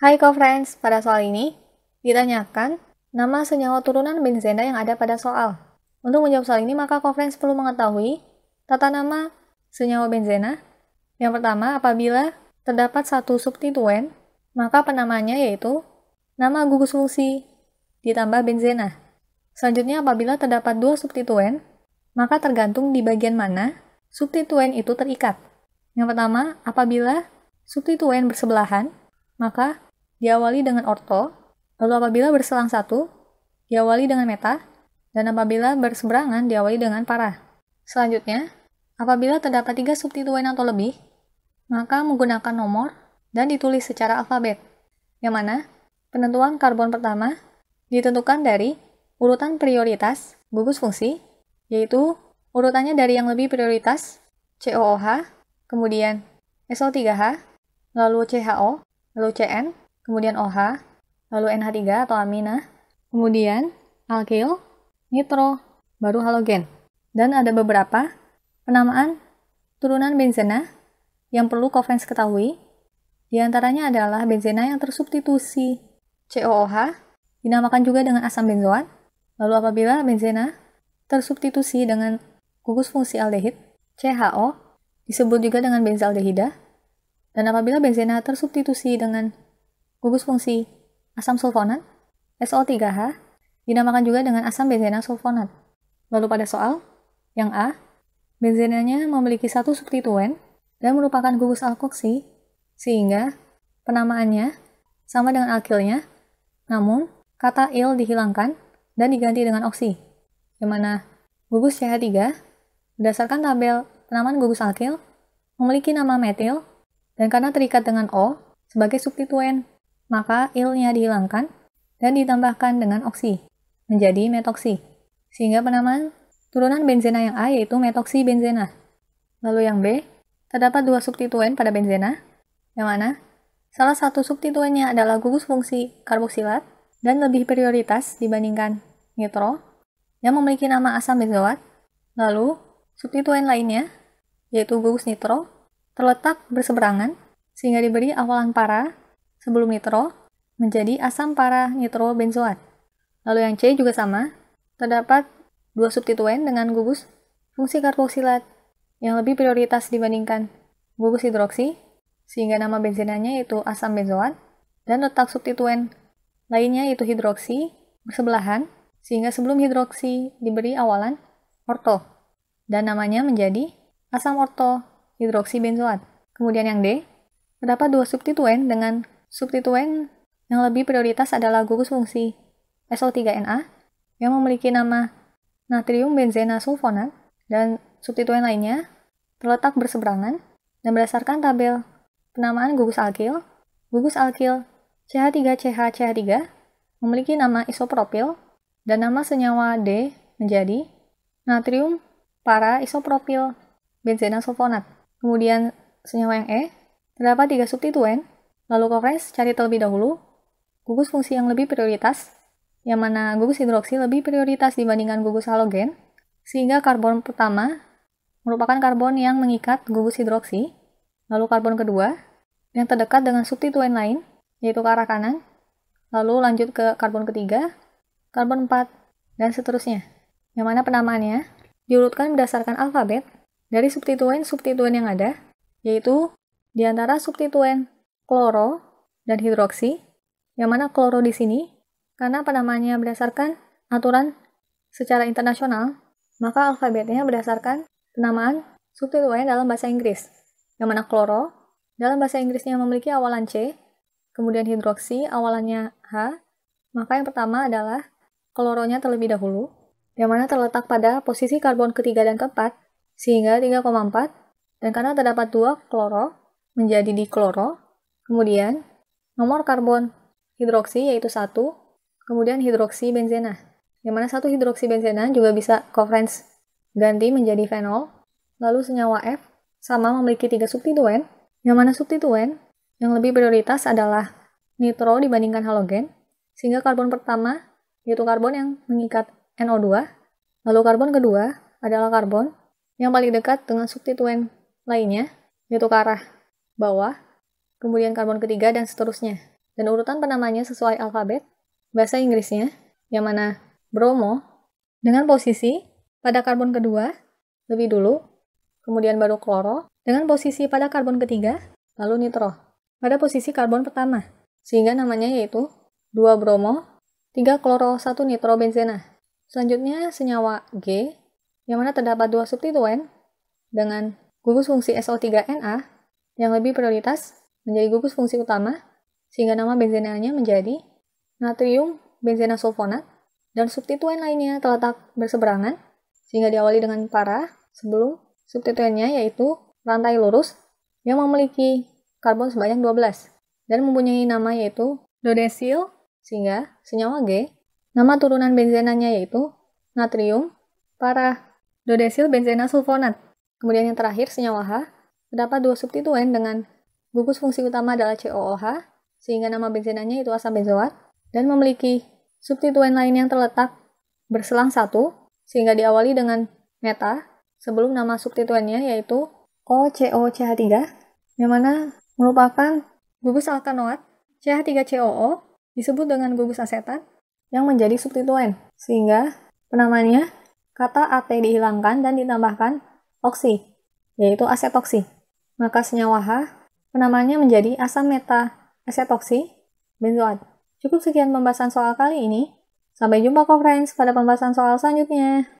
Hai co-friends, pada soal ini ditanyakan nama senyawa turunan benzena yang ada pada soal. Untuk menjawab soal ini, maka co-friends perlu mengetahui tata nama senyawa benzena. Yang pertama, apabila terdapat satu substituen, maka penamanya yaitu nama gugus fungsi ditambah benzena. Selanjutnya, apabila terdapat dua substituen, maka tergantung di bagian mana substituen itu terikat. Yang pertama, apabila substituen bersebelahan, maka diawali dengan orto, lalu apabila berselang satu, diawali dengan meta, dan apabila berseberangan diawali dengan para. Selanjutnya, apabila terdapat tiga substituen atau lebih, maka menggunakan nomor dan ditulis secara alfabet, yang mana penentuan karbon pertama ditentukan dari urutan prioritas gugus fungsi, yaitu urutannya dari yang lebih prioritas, COOH, kemudian SO3H, lalu CHO, lalu CN, kemudian OH, lalu NH3 atau amina, kemudian alkil, nitro, baru halogen. Dan ada beberapa penamaan turunan benzena yang perlu Covens ketahui. Di antaranya adalah benzena yang tersubstitusi COOH, dinamakan juga dengan asam benzoat. Lalu apabila benzena tersubstitusi dengan gugus fungsi aldehid CHO, disebut juga dengan benzaldehida. Dan apabila benzena tersubstitusi dengan Gugus fungsi asam sulfonat, SO3H, dinamakan juga dengan asam benzena sulfonat. Lalu pada soal, yang A, benzenanya memiliki satu substituen dan merupakan gugus alkoksi, sehingga penamaannya sama dengan alkilnya, namun kata il dihilangkan dan diganti dengan oksi, di mana gugus CH3 berdasarkan tabel penamaan gugus alkil memiliki nama metil dan karena terikat dengan O sebagai substituen maka ilnya dihilangkan dan ditambahkan dengan oksi, menjadi metoksi. Sehingga penamaan turunan benzena yang A yaitu metoksi benzena. Lalu yang B, terdapat dua substituen pada benzena, yang mana salah satu substituennya adalah gugus fungsi karboksilat dan lebih prioritas dibandingkan nitro yang memiliki nama asam benzoat. Lalu, substituen lainnya, yaitu gugus nitro, terletak berseberangan sehingga diberi awalan para sebelum nitro menjadi asam para benzoat. Lalu yang C juga sama, terdapat dua substituen dengan gugus fungsi karboksilat yang lebih prioritas dibandingkan gugus hidroksi, sehingga nama benzenanya yaitu asam benzoat, dan letak substituen lainnya yaitu hidroksi bersebelahan, sehingga sebelum hidroksi diberi awalan orto, dan namanya menjadi asam orto hidroksi benzoat. Kemudian yang D, terdapat dua substituen dengan Substituen yang lebih prioritas adalah gugus fungsi SO3Na yang memiliki nama natrium benzena sulfonat dan substituen lainnya terletak berseberangan dan berdasarkan tabel penamaan gugus alkil, gugus alkil ch 3 chch 3 memiliki nama isopropil dan nama senyawa D menjadi natrium para isopropil benzena sulfonat. Kemudian senyawa yang E terdapat tiga substituen Lalu kompres, cari terlebih dahulu, gugus fungsi yang lebih prioritas, yang mana gugus hidroksi lebih prioritas dibandingkan gugus halogen, sehingga karbon pertama merupakan karbon yang mengikat gugus hidroksi, lalu karbon kedua yang terdekat dengan substituen lain, yaitu ke arah kanan, lalu lanjut ke karbon ketiga, karbon empat dan seterusnya. Yang mana penamaannya diurutkan berdasarkan alfabet dari substituen-substituen yang ada, yaitu di antara substituen kloro, dan hidroksi. Yang mana kloro di sini, karena penamanya berdasarkan aturan secara internasional, maka alfabetnya berdasarkan penamaan subtitle dalam bahasa Inggris. Yang mana kloro, dalam bahasa Inggrisnya memiliki awalan C, kemudian hidroksi awalannya H, maka yang pertama adalah kloronya terlebih dahulu, yang mana terletak pada posisi karbon ketiga dan keempat, sehingga 3,4, dan karena terdapat dua kloro, menjadi dikloro, Kemudian, nomor karbon hidroksi yaitu satu. kemudian hidroksi benzena. Yang mana satu hidroksi benzena juga bisa conference ganti menjadi fenol, lalu senyawa F sama memiliki tiga substituen, yang mana substituen yang lebih prioritas adalah nitro dibandingkan halogen, sehingga karbon pertama yaitu karbon yang mengikat NO2, lalu karbon kedua adalah karbon yang paling dekat dengan substituen lainnya, yaitu ke arah bawah, kemudian karbon ketiga, dan seterusnya. Dan urutan penamanya sesuai alfabet, bahasa Inggrisnya, yang mana bromo, dengan posisi pada karbon kedua, lebih dulu, kemudian baru kloro, dengan posisi pada karbon ketiga, lalu nitro, pada posisi karbon pertama, sehingga namanya yaitu 2 bromo, 3 kloro, 1 nitro benzena. Selanjutnya senyawa G, yang mana terdapat dua substituen dengan gugus fungsi SO3Na yang lebih prioritas menjadi gugus fungsi utama sehingga nama benzenanya menjadi natrium benzena sulfonat dan substituen lainnya terletak berseberangan sehingga diawali dengan para sebelum substituennya yaitu rantai lurus yang memiliki karbon sebanyak 12 dan mempunyai nama yaitu dodesil sehingga senyawa G nama turunan benzenanya yaitu natrium para dodesil benzena sulfonat. Kemudian yang terakhir senyawa H terdapat dua substituen dengan Gugus fungsi utama adalah COOH, sehingga nama benzenanya itu asam benzoat, dan memiliki substituen lain yang terletak berselang satu, sehingga diawali dengan meta sebelum nama substituennya yaitu OCOCH3, yang mana merupakan gugus alkanoat CH3COO disebut dengan gugus asetat yang menjadi substituen, sehingga penamanya kata AT dihilangkan dan ditambahkan oksi, yaitu asetoksi. Maka senyawa H Penamanya menjadi asam meta esetoksi benzoat. Cukup sekian pembahasan soal kali ini. Sampai jumpa kok friends pada pembahasan soal selanjutnya.